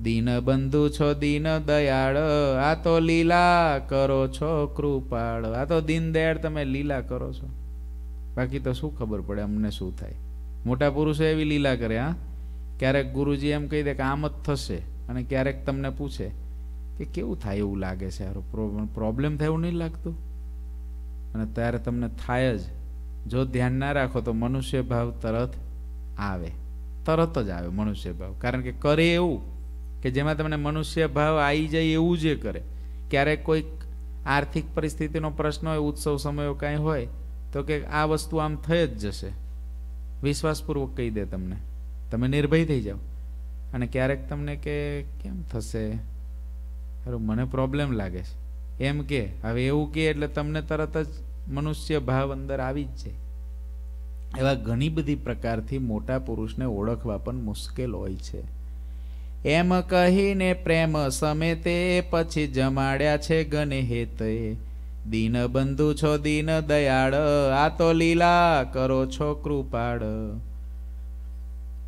Speaker 1: દીન બંધુ છો દીન દયાળ આ તો લીલા કરો છો કૃપાળ આ તો દીન દયાળ તમે લીલા કરો છો બાકી તો શું ખબર પડે અમને શું થાય મોટા પુરુષો એવી લીલા કરે હા ક્યારેક ગુરુજી એમ કહી દે કે આમ જ થશે અને ક્યારેક તમને પૂછે કે કેવું થાય એવું લાગે છે યાર પ્રોબ્લેમ થાય એવું નહીં લાગતું અને ત્યારે તમને થાય જ જો ધ્યાન ના રાખો તો મનુષ્ય ભાવ તરત આવે તરત જ આવે મનુષ્ય ભાવ કારણ કે કરે એવું કે જેમાં તમને મનુષ્ય ભાવ આવી જાય એવું જે કરે ક્યારેક કોઈક આર્થિક પરિસ્થિતિનો પ્રશ્ન હોય ઉત્સવ સમયો કાંઈ હોય તો કે આ વસ્તુ આમ થઈ જ જશે વિશ્વાસપૂર્વક કહી દે તમને તમે નિર્ભય થઈ જાઓ અને ક્યારેક તમને કે કેમ થશે ખરું મને પ્રોબ્લેમ લાગે છે એમ કે હવે એવું કે એટલે તમને તરત જ મનુષ્ય ભાવ અંદર આવી જ છે એવા ઘણી બધી પ્રકારથી મોટા પુરુષને ઓળખવા પણ મુશ્કેલ હોય છે એમ કહીને પ્રેમ સમેતે પછી જમાડ્યા છે ગને હેતે દીન બંધુ છો દીન દયાળ આ તો લીલા કરો છો કૃપાળ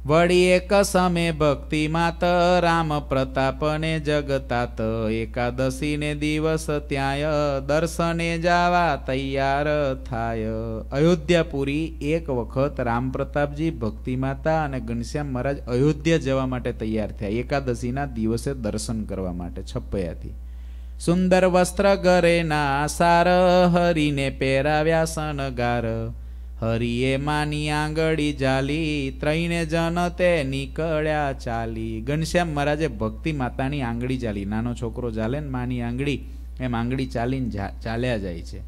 Speaker 1: વળી એક સમે ભક્તિ માત રામ પ્રતાપને જગતાત એકાદશીને દિવસ ત્યાંય દર્શને જવા તૈયાર થાય અયોધ્યાપુરી એક વખત રામ પ્રતાપજી ભક્તિ માતા અને ઘનશ્યામ મહારાજ અયોધ્યા જવા માટે તૈયાર થયા એકાદશીના દિવસે દર્શન કરવા માટે છપ્પયાથી સુંદર વસ્ત્ર ગરે ના સાર હરીને પહેરાવ્યા શણગાર હરિએ માની આંગળી જાલી ત્રણે જન તે નીકળ્યા ચાલી ઘનશ્યામ મહારાજે ભક્તિ માતાની આંગળી ચાલી નાનો છોકરો ચાલે ને માની આંગળી એમ આંગળી ચાલીને ચાલ્યા જાય છે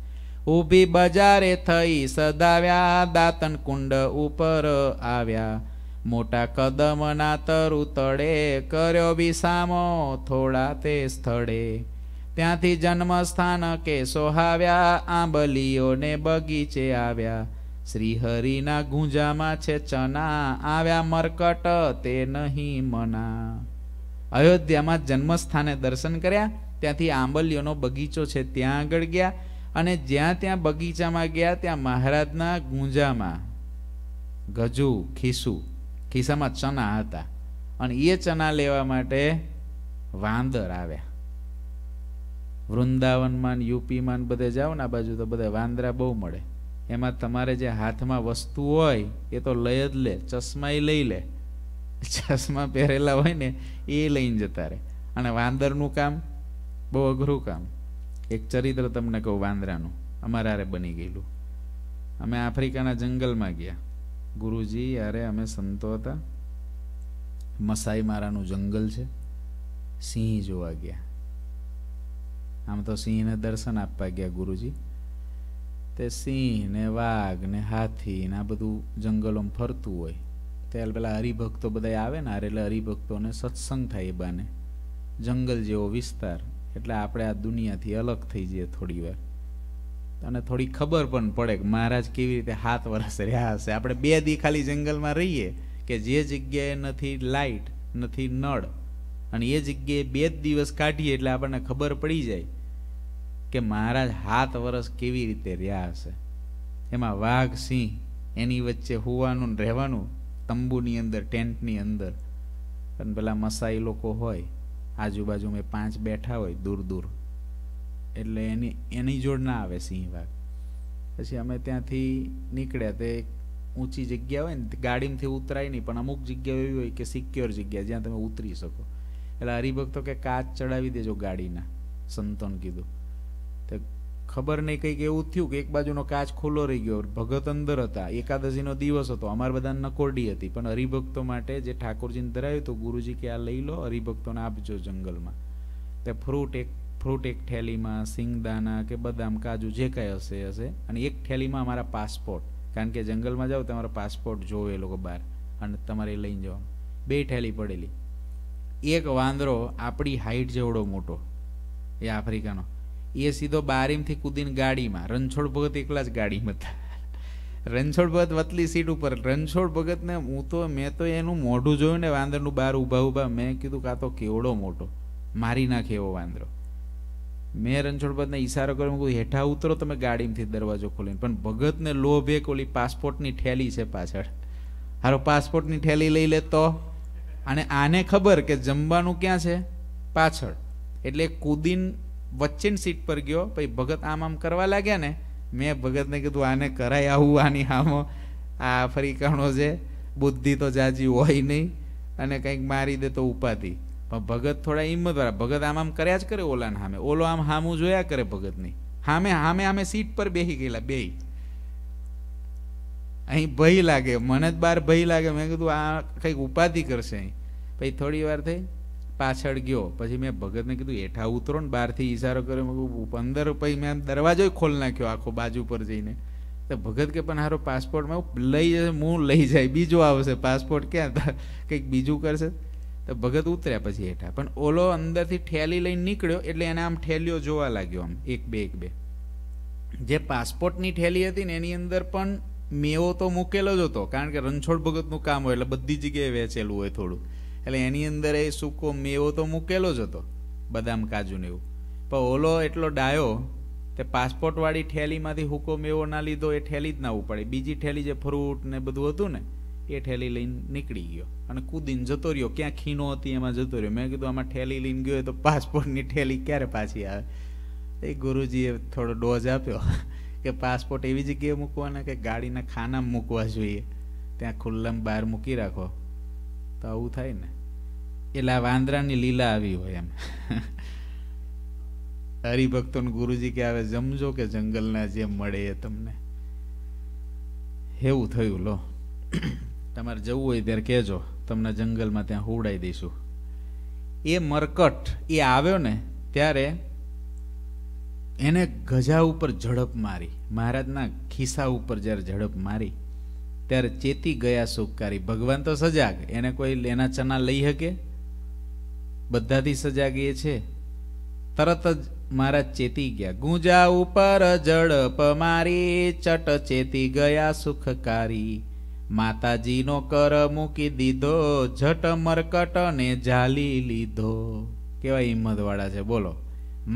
Speaker 1: ઊભી બજારે થઈ સદાવ્યા દાતન કુંડ ઉપર આવ્યા મોટા કદમના તરુ તળે કર્યો સામો થોડા તે સ્થળે ત્યાંથી જન્મસ્થાન કે સોહાવ્યા આંબલીઓને બગીચે આવ્યા શ્રીહરિના ગુંજામાં છે ચના આવ્યા મરકટ તે નહીં મના અયોધ્યામાં જન્મસ્થાને દર્શન કર્યા ત્યાંથી આંબલીઓનો બગીચો છે ત્યાં આગળ ગયા અને જ્યાં ત્યાં બગીચામાં ગયા ત્યાં મહારાજના ગુંજામાં ગજુ ખીસુ ખિસ્સામાં ચના હતા અને એ ચના લેવા માટે વાંદર આવ્યા વૃંદાવનમાં યુપીમાં બધે જાઓ ને આ બાજુ તો બધા વાંદરા બહુ મળે એમાં તમારે જે હાથમાં વસ્તુ હોય એ તો લઈ જ લે ચશ્મા એ લઈ લે ચશ્મા પહેરેલા હોય ને એ લઈને જતા રહે અને વાંદરનું કામ બહુ અઘરું કામ એક ચરિત્ર તમને કહું વાંદરાનું અમારે અમારા બની ગયેલું અમે આફ્રિકાના જંગલમાં ગયા ગુરુજી અરે અમે સંતો હતા મસાઈ મારાનું જંગલ છે સિંહ જોવા ગયા આમ તો સિંહને દર્શન આપવા ગયા ગુરુજી તે સિંહ ને વાઘ ને હાથી ને આ બધું જંગલોમાં ફરતું હોય તે પેલા હરિભક્તો બધા આવે ને હારે એટલે હરિભક્તોને સત્સંગ થાય એ બાને જંગલ જેવો વિસ્તાર એટલે આપણે આ દુનિયાથી અલગ થઈ જઈએ થોડી વાર અને થોડી ખબર પણ પડે કે મહારાજ કેવી રીતે હાથ વરસ રહ્યા હશે આપણે બે દી ખાલી જંગલમાં રહીએ કે જે જગ્યાએ નથી લાઇટ નથી નળ અને એ જગ્યાએ બે જ દિવસ કાઢીએ એટલે આપણને ખબર પડી જાય કે મહારાજ સાત વરસ કેવી રીતે રહ્યા હશે એમાં વાઘ સિંહ એની વચ્ચે હોવાનું રહેવાનું તંબુની અંદર ટેન્ટની અંદર અને પેલા મસાઈ લોકો હોય આજુબાજુ મેં પાંચ બેઠા હોય દૂર દૂર એટલે એની એની જોડ ના આવે સિંહ વાઘ પછી અમે ત્યાંથી નીકળ્યા તે ઊંચી જગ્યા હોય ને ગાડીમાંથી ઉતરાય નહીં પણ અમુક જગ્યા એવી હોય કે સિક્યોર જગ્યા જ્યાં તમે ઉતરી શકો એટલે હરિભક્તો કે કાચ ચડાવી દેજો ગાડીના સંતોન કીધું તો ખબર નહીં કંઈક એવું થયું કે એક બાજુનો કાચ ખુલ્લો રહી ગયો ભગત અંદર હતા એકાદશીનો દિવસ હતો અમાર બધા નકોરડી હતી પણ હરિભક્તો માટે જે ઠાકોરજીને ધરાવ્યું તો ગુરુજી કે આ લઈ લો હરિભક્તોને આપજો જંગલમાં તે ફ્રૂટ એક ફ્રૂટ એક થેલીમાં સિંગદાના કે બદામ કાજુ જે કાંઈ હશે હશે અને એક થેલીમાં અમારા પાસપોર્ટ કારણ કે જંગલમાં જાઓ તમારો પાસપોર્ટ જોવો એ લોકો બહાર અને તમારે લઈને જવાનું બે થેલી પડેલી એક વાંદરો આપણી હાઈટ જેવડો મોટો એ આફ્રિકાનો એ સીધો બારીમથી કૂદીને ગાડીમાં રણછોડ ભગત એકલા જ ગાડીમાં હતા રણછોડ ભગત વતલી સીટ ઉપર રણછોડ ભગતને હું તો મેં તો એનું મોઢું જોયું ને વાંદરનું બહાર ઊભા ઊભા મેં કીધું કાં તો કેવડો મોટો મારી નાખે એવો વાંદરો મેં રણછોડ ભગતને ઈશારો કર્યો કીધું હેઠા ઉતરો તમે ગાડીમાંથી દરવાજો ખોલીને પણ ભગતને લોભ એક ઓલી પાસપોર્ટની ઠેલી છે પાછળ હારો પાસપોર્ટની ઠેલી લઈ લે તો અને આને ખબર કે જમવાનું ક્યાં છે પાછળ એટલે કુદીન વચ્ચેની સીટ પર ગયો ભાઈ ભગત આમ આમ કરવા લાગ્યા ને મેં ભગતને કીધું આને કરાય આવું આની આમો આ ફરીકાણો છે બુદ્ધિ તો જાજી હોય નહીં અને કંઈક મારી દે તો ઉપાધિ પણ ભગત થોડા હિંમતવાળા ભગત આમ આમ કર્યા જ કરે ઓલાને સામે ઓલો આમ હામું જોયા કરે ભગતની હામે હામે હામે સીટ પર બેસી ગયેલા બે અહીં ભય લાગે મને જ બાર ભય લાગે મેં કીધું આ કંઈક ઉપાધિ કરશે અહીં પછી થોડી વાર થઈ પાછળ ગયો પછી મેં ભગતને કીધું હેઠા ઉતરો ને બહારથી ઈશારો કર્યો પંદર પછી મેં દરવાજો ખોલી નાખ્યો આખો બાજુ પર જઈને તો ભગત કે પણ હારો પાસપોર્ટમાં લઈ જશે હું લઈ જાય બીજો આવશે પાસપોર્ટ ક્યાં કંઈક બીજું કરશે તો ભગત ઉતર્યા પછી હેઠા પણ ઓલો અંદરથી ઠેલી લઈને નીકળ્યો એટલે એને આમ ઠેલીઓ જોવા લાગ્યો આમ એક બે એક બે જે પાસપોર્ટની ઠેલી હતી ને એની અંદર પણ મેવો તો મૂકેલો જ હતો કારણ કે રણછોડ ભગતનું કામ હોય એટલે બધી જગ્યાએ વેચેલું હોય થોડું એટલે એની અંદર એ સૂકો મેવો તો મૂકેલો જ હતો બદામ કાજુને એવું પણ ઓલો એટલો ડાયો તે પાસપોર્ટવાળી ઠેલીમાંથી હુકો મેવો ના લીધો એ ઠેલી જ ના ઉપાડી બીજી ઠેલી જે ફ્રૂટ ને બધું હતું ને એ ઠેલી લઈને નીકળી ગયો અને કૂદીને જતો રહ્યો ક્યાં ખીણો હતી એમાં જતો રહ્યો મેં કીધું આમાં ઠેલી લઈને ગયો તો પાસપોર્ટની ઠેલી ક્યારે પાછી આવે એ ગુરુજીએ થોડો ડોઝ આપ્યો કે પાસપોર્ટ એવી જગ્યાએ મૂકવાના કે ગાડીના ખાનામાં મૂકવા જોઈએ ત્યાં ખુલ્લામાં બહાર મૂકી રાખો તો આવું થાય ને એટલે આ વાંદરાની લીલા આવી હોય એમ હરિભક્તોને ગુરુજી કે હવે જમજો કે જંગલના જે મળે એ તમને એવું થયું લો તમારે જવું હોય ત્યારે કહેજો તમને જંગલમાં ત્યાં હુવડાઈ દઈશું એ મરકટ એ આવ્યો ને ત્યારે એને ગજા ઉપર ઝડપ મારી મહારાજના ખિસ્સા ઉપર જ્યારે ઝડપ મારી ત્યારે ચેતી ગયા સુખકારી ભગવાન તો સજાગ એને કોઈ લેના ચના લઈ શકે બધાથી સજાગ એ છે તરત જ મારા ચેતી ગયા ગુંજા ઉપર ઝડપ મારી ચટ ચેતી ગયા સુખકારી માતાજીનો કર મૂકી દીધો ઝટ મરકટને ઝાલી લીધો કેવા હિંમતવાળા છે બોલો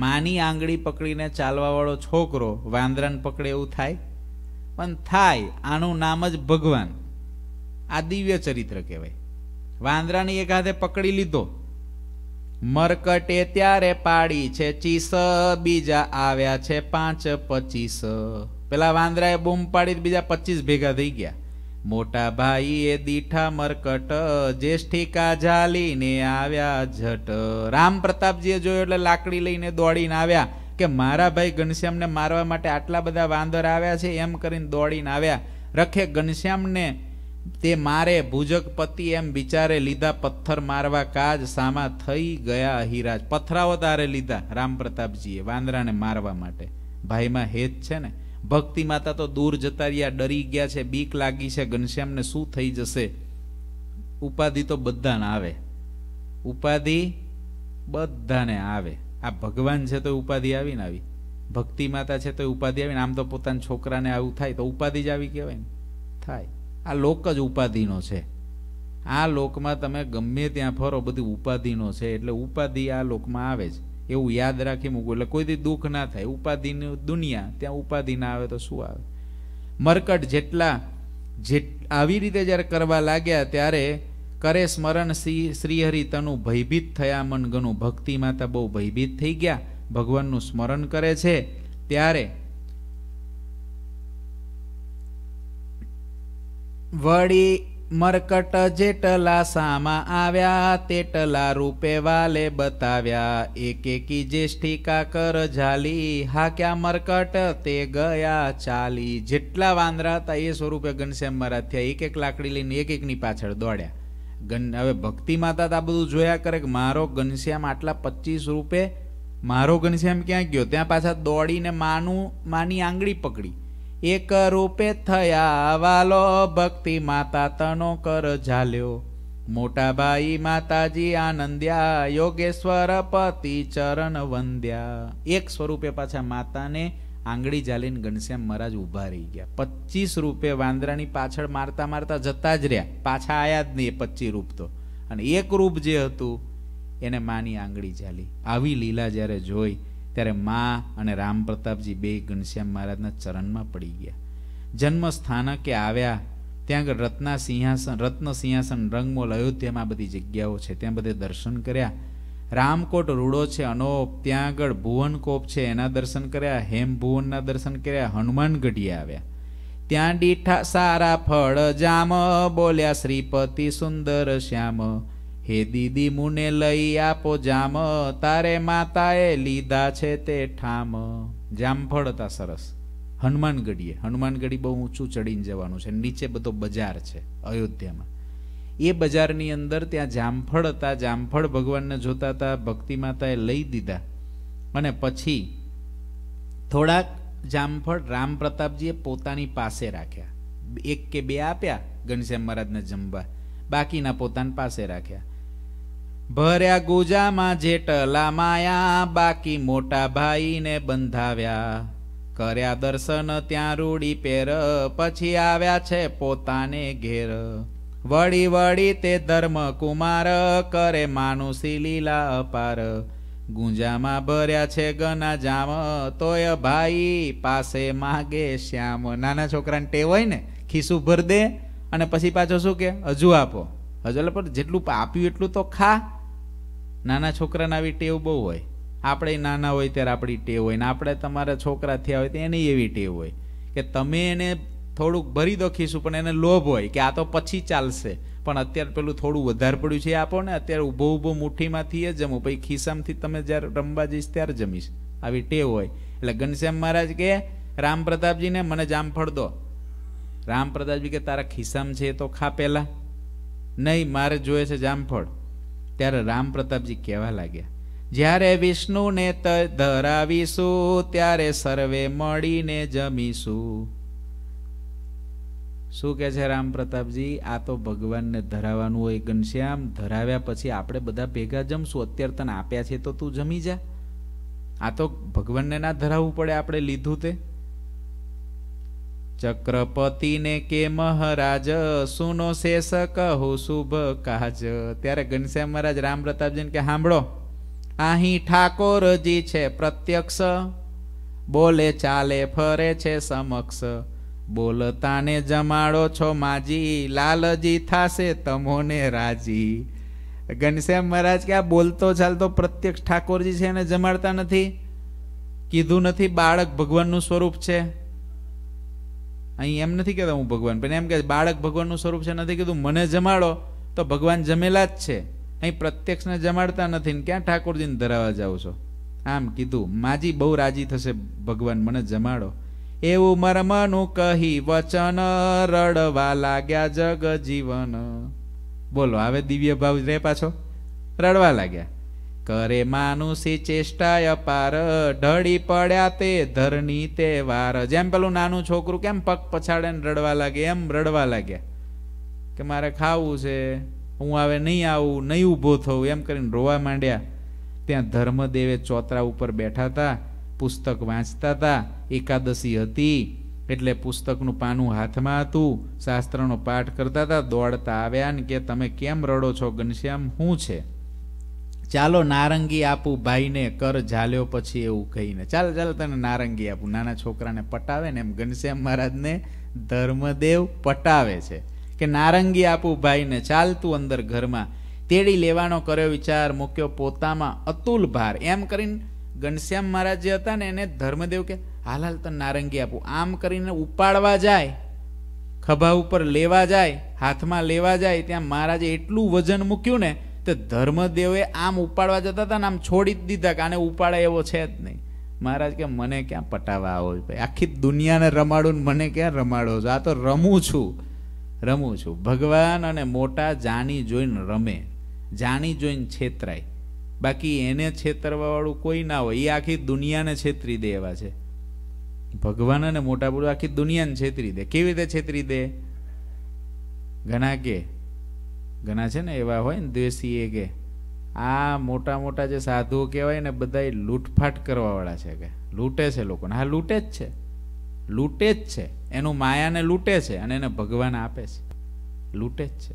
Speaker 1: માની આંગળી પકડીને ચાલવાવાળો છોકરો વાંદરાને પકડે એવું થાય પણ થાય આનું નામ જ ભગવાન આ દિવ્ય ચરિત્ર કહેવાય વાંદરાની એક હાથે પકડી લીધો મરકટે ત્યારે પાડી છે ચીસ બીજા આવ્યા છે પાંચ પચીસ પેલા વાંદરાએ બૂમ પાડી બીજા પચીસ ભેગા થઈ ગયા મોટા ભાઈ એ દીઠા મરકટ જેષ્ઠિકા ઝાલીને આવ્યા ઝટ રામ પ્રતાપજીએ જોયો એટલે લાકડી લઈને દોડીને આવ્યા કે મારા ભાઈ ઘનશ્યામને મારવા માટે આટલા બધા વાંદર આવ્યા છે એમ કરીને દોડીને આવ્યા રખે ઘનશ્યામને તે મારે ભુજક પતિ એમ વિચારે લીધા પથ્થર મારવા કાજ સામા થઈ ગયા હિરાજ પથરાઓ તારે લીધા રામ પ્રતાપજીએ વાંદરાને મારવા માટે ભાઈમાં હેત છે ને ભક્તિ માતા તો દૂર જતા રહ્યા ડરી ગયા છે બીક લાગી છે ઘનશ્યામને શું થઈ જશે ઉપાધિ તો બધાને આવે ઉપાધિ બધાને આવે આ ભગવાન છે તો ઉપાધિ આવીને આવી ભક્તિ માતા છે તો ઉપાધિ આવીને આમ તો પોતાના છોકરાને આવું થાય તો ઉપાધિ જ આવી કહેવાય ને થાય આ લોક જ ઉપાધિનો છે આ લોકમાં તમે ગમે ત્યાં ફરો બધું ઉપાધિનો છે એટલે ઉપાધિ આ લોકમાં આવે છે એવું યાદ રાખી મૂકું એટલે કોઈથી દુઃખ ના થાય ઉપાધિની દુનિયા ત્યાં ઉપાધિ ના આવે તો શું આવે મરકટ જેટલા જે આવી રીતે જ્યારે કરવા લાગ્યા ત્યારે કરે સ્મરણ શ્રીહરિ તનુ ભયભીત થયા મન ગણું ભક્તિ માતા બહુ ભયભીત થઈ ગયા ભગવાનનું સ્મરણ કરે છે ત્યારે વળી મરકટ જેટલા સામા આવ્યા તેટલા રૂપે વાલે બતાવ્યા એક એકી જેષ્ઠી કાકર ઝાલી હાક્યા મરકટ તે ગયા ચાલી જેટલા વાંદરા હતા એ સ્વરૂપે ઘનશ્યામ મહારાજ થયા એક એક લાકડી લઈને એક એકની પાછળ દોડ્યા ગન હવે ભક્તિ માતા આ બધું જોયા કરે કે મારો ઘનશ્યામ આટલા પચીસ રૂપે મારો ઘનશ્યામ ક્યાં ગયો ત્યાં પાછા દોડીને માનું માની આંગળી પકડી એક રૂપે થયા વાલો ભક્તિ માતા તનો કર ઝાલ્યો મોટાબાઈ માતાજી આનંદ્યા યોગેશ્વર પતિ ચરણ વંદ્યા એક સ્વરૂપે પાછા માતાને આંગળી જાલીને ઘનશ્યામ મહારાજ ઊભા રહી ગયા પચીસ રૂપે વાંદરાની પાછળ મારતા મારતા જતા જ રહ્યા પાછા આવ્યા જ નહીં એ પચીસ રૂપ તો અને એક રૂપ જે હતું એને માની આંગળી જાલી આવી લીલા જ્યારે જોઈ ત્યારે મા અને રામ પ્રતાપજી બે ઘનશ્યામ મહારાજના ચરણમાં પડી ગયા જન્મ સ્થાનકે આવ્યા ત્યાં આગળ રત્ના સિંહાસન રત્ન સિંહાસન રંગમોલ અયોધ્યામાં બધી જગ્યાઓ છે ત્યાં બધે દર્શન કર્યા રામકોટ રૂડો છે અનોપ ત્યાં આગળ ભુવનકોપ છે એના દર્શન કર્યા હેમ ભુવનના દર્શન કર્યા હનુમાનગઢીએ આવ્યા ત્યાં દીઠા સારા ફળ જામ બોલ્યા શ્રીપતિ સુંદર શ્યામ હે દીદી મુને લઈ આપો જામ તારે માતાએ લીધા છે તે ઠામ જામફળ હતા સરસ હનુમાનગઢીએ હનુમાનગઢી બહુ ઊંચું ચડીને જવાનું છે નીચે બધો બજાર છે અયોધ્યામાં એ બજારની અંદર ત્યાં જામફળ હતા જામફળ ભગવાનને જોતા હતા ભક્તિ માતાએ લઈ દીધા અને પછી થોડાક જામફળ રામ પ્રતાપજીએ પોતાની પાસે રાખ્યા એક કે બે આપ્યા ઘનશ્યામ મહારાજને જમવા બાકીના પોતાની પાસે રાખ્યા ભર્યા ગુજામાં જેટલા માયા બાકી મોટા ભાઈને બંધાવ્યા કર્યા દર્શન ત્યાં રૂડી પેર પછી આવ્યા છે પોતાને ઘેર વળી વળી તે ધર્મ કુમાર કરે માનુષી લીલા અપાર ગુંજામાં ભર્યા છે ગના જામ તોય ભાઈ પાસે માગે શ્યામ નાના છોકરાને ટેવ હોય ને ખીસું ભર દે અને પછી પાછો શું કે હજુ આપો હજુ પણ જેટલું આપ્યું એટલું તો ખા નાના છોકરાને આવી ટેવ બહુ હોય આપણે નાના હોય ત્યારે આપણી ટેવ હોય ને આપણે તમારા છોકરા થયા હોય તો એની એવી ટેવ હોય કે તમે એને થોડુંક ભરી દો પણ એને લોભ હોય કે આ તો પછી ચાલશે પણ અત્યારે પેલું થોડું વધારે પડ્યું છે આપો ને અત્યારે ઊભો ઊભો મુઠ્ઠીમાંથી એ જમું પછી ખિસ્સામાંથી તમે જ્યારે રમવા જઈશ ત્યારે જમીશ આવી ટેવ હોય એટલે ઘનશ્યામ મહારાજ કે રામ પ્રતાપજીને મને જામફળ દો રામ પ્રતાપજી કે તારા ખિસ્સામાં છે એ તો ખા પેલા નહીં મારે જોઈએ છે જામફળ ત્યારે રામ પ્રતાપજી કહેવા લાગ્યા જ્યારે વિષ્ણુને ધરાવીશું ત્યારે સર્વે મળીને જમીશું શું કહે છે રામ પ્રતાપજી આ તો ભગવાનને ધરાવવાનું હોય ઘનશ્યામ ધરાવ્યા પછી આપણે બધા ભેગા જમશું અત્યારે તને આપ્યા છે તો તું જમી જા આ તો ભગવાનને ના ધરાવવું પડે આપણે લીધું તે ચક્રપતિને કે મહારાજ સુનો શેષ કહો શુભ કાજ ત્યારે ઘનશ્યામ મહારાજ રામ પ્રતાપજીને કે સાંભળો અહીં ઠાકોરજી છે પ્રત્યક્ષ બોલે ચાલે ફરે છે સમક્ષ બોલતાને જમાડો છો માજી લાલજી થાશે તમોને રાજી ઘનશ્યામ મહારાજ કે આ બોલતો ચાલતો પ્રત્યક્ષ ઠાકોરજી છે એને જમાડતા નથી કીધું નથી બાળક ભગવાનનું સ્વરૂપ છે અહીં એમ નથી કહેતા હું ભગવાન પણ એમ કે બાળક ભગવાનનું સ્વરૂપ છે નથી કીધું મને જમાડો તો ભગવાન જમેલા જ છે અહીં પ્રત્યક્ષને જમાડતા નથી ને ક્યાં ઠાકોરજીને ધરાવવા જાઓ છો આમ કીધું માજી બહુ રાજી થશે ભગવાન મને જમાડો એવું મરમનું કહી વચન રડવા લાગ્યા જગ જીવન બોલો હવે દિવ્ય ભાવ રે પાછો રડવા લાગ્યા કરે માનુષી ચેષ્ટા અપાર ઢળી પડ્યા તે ધરની તે વાર જેમ પેલું નાનું છોકરું કેમ પગ પછાડે રડવા લાગે એમ રડવા લાગ્યા કે મારે ખાવું છે હું આવે નહીં આવું નહીં ઊભો થવું એમ કરીને રોવા માંડ્યા ત્યાં ધર્મદેવે ચોતરા ઉપર બેઠા હતા પુસ્તક વાંચતા હતા એકાદશી હતી એટલે પુસ્તકનું પાનું હાથમાં હતું શાસ્ત્રનો પાઠ કરતા હતા દોડતા આવ્યા ને કે તમે કેમ રડો છો ઘનશ્યામ શું છે ચાલો નારંગી આપું ભાઈને કર ઝાલ્યો પછી એવું કહીને ચાલો ચાલો તને નારંગી આપું નાના છોકરાને પટાવે ને એમ ઘનશ્યામ મહારાજને ધર્મદેવ પટાવે છે કે નારંગી આપું ભાઈને ચાલતું અંદર ઘરમાં તેડી લેવાનો કર્યો વિચાર મૂક્યો પોતામાં અતુલ ભાર એમ કરીને ઘનશ્યામ મહારાજ જે હતા ને એને ધર્મદેવ કે હાલ હાલ તને નારંગી આપું આમ કરીને ઉપાડવા જાય ખભા ઉપર લેવા જાય હાથમાં લેવા જાય ત્યાં મહારાજે એટલું વજન મૂક્યું ને તે ધર્મદેવે આમ ઉપાડવા જતા હતા ને આમ છોડી જ દીધા કે આને ઉપાડે એવો છે જ નહીં મહારાજ કે મને ક્યાં પટાવા આવો ભાઈ આખી દુનિયાને રમાડું ને મને ક્યાં રમાડો છો આ તો રમું છું રમું છું ભગવાન અને મોટા જાણી જોઈને રમે જાણી જોઈને છેતરાય બાકી એને છેતરવાવાળું કોઈ ના હોય એ આખી દુનિયાને છેતરી દે એવા છે ભગવાન અને મોટા બોલો આખી દુનિયાને છેતરી દે કેવી રીતે છેતરી દે ઘણા કે ઘણા છે ને એવા હોય ને દ્વેષી એ કે આ મોટા મોટા જે સાધુઓ કહેવાય ને બધા લૂંટફાટ કરવાવાળા છે કે લૂંટે છે લોકોને હા લૂંટે જ છે લૂંટે જ છે એનું માયાને લૂંટે છે અને એને ભગવાન આપે છે લૂંટે જ છે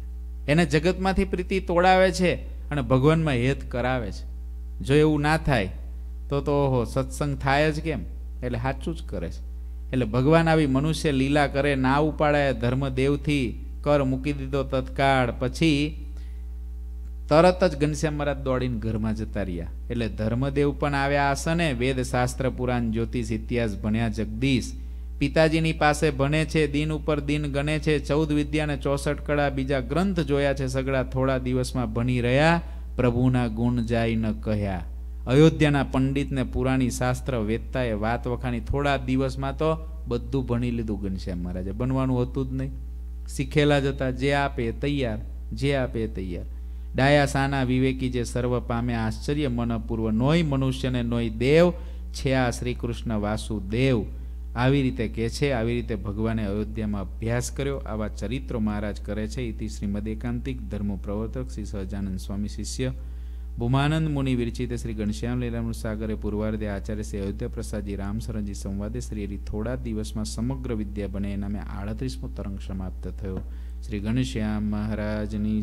Speaker 1: એને જગતમાંથી પ્રીતિ તોડાવે છે અને ભગવાનમાં હેત કરાવે છે જો એવું ના થાય તો તો ઓહો સત્સંગ થાય જ કેમ એટલે સાચું જ કરે છે એટલે ભગવાન આવી મનુષ્ય લીલા કરે ના ઉપાડે ધર્મદેવથી કર મૂકી દીધો તત્કાળ પછી તરત જ ઘનશ્યામ મહારાજ દોડીને ઘરમાં જતા રહ્યા એટલે ધર્મદેવ પણ આવ્યા આસને વેદ શાસ્ત્ર પુરાણ જ્યોતિષ ઇતિહાસ ભણ્યા જગદીશ પિતાજીની પાસે ભણે છે દિન ઉપર દિન ગણે છે ચૌદ વિદ્યાને ચોસઠ કળા બીજા ગ્રંથ જોયા છે સગડા થોડા દિવસમાં ભણી રહ્યા પ્રભુના ગુણ જાય ન કહ્યા અયોધ્યાના પંડિતને પુરાણી શાસ્ત્ર વેદતાએ વાત વખાણી થોડા દિવસમાં તો બધું ભણી લીધું ઘનશ્યામ મહારાજે બનવાનું હતું જ નહીં શીખેલા જ હતા જે આપે તૈયાર જે આપે તૈયાર ડાયા સાના વિવેકી જે સર્વ પામે આશ્ચર્ય મનપૂર્વ નોય મનુષ્યને નોય દેવ છે આ શ્રી કૃષ્ણ દેવ આવી રીતે કહે છે આવી રીતે ભગવાને અયોધ્યામાં અભ્યાસ કર્યો આવા ચરિત્રો મહારાજ કરે છે ઇતિ શ્રીમદ એકાંતિક ધર્મ પ્રવર્તક શ્રી સહજાનંદ સ્વામી શિષ્ય ભૂમાનંદ મુનિ વિરચિત શ્રી ઘનશ્યામ લીલામૃત સાગરે પૂર્વાર્ધે આચાર્ય શ્રી અયોધ્યા પ્રસાદજી રામસરણજી સંવાદે શ્રી થોડા દિવસમાં સમગ્ર વિદ્યા બને નામે આડત્રીસમો તરંગ સમાપ્ત થયો શ્રી ઘનશ્યામ મહારાજની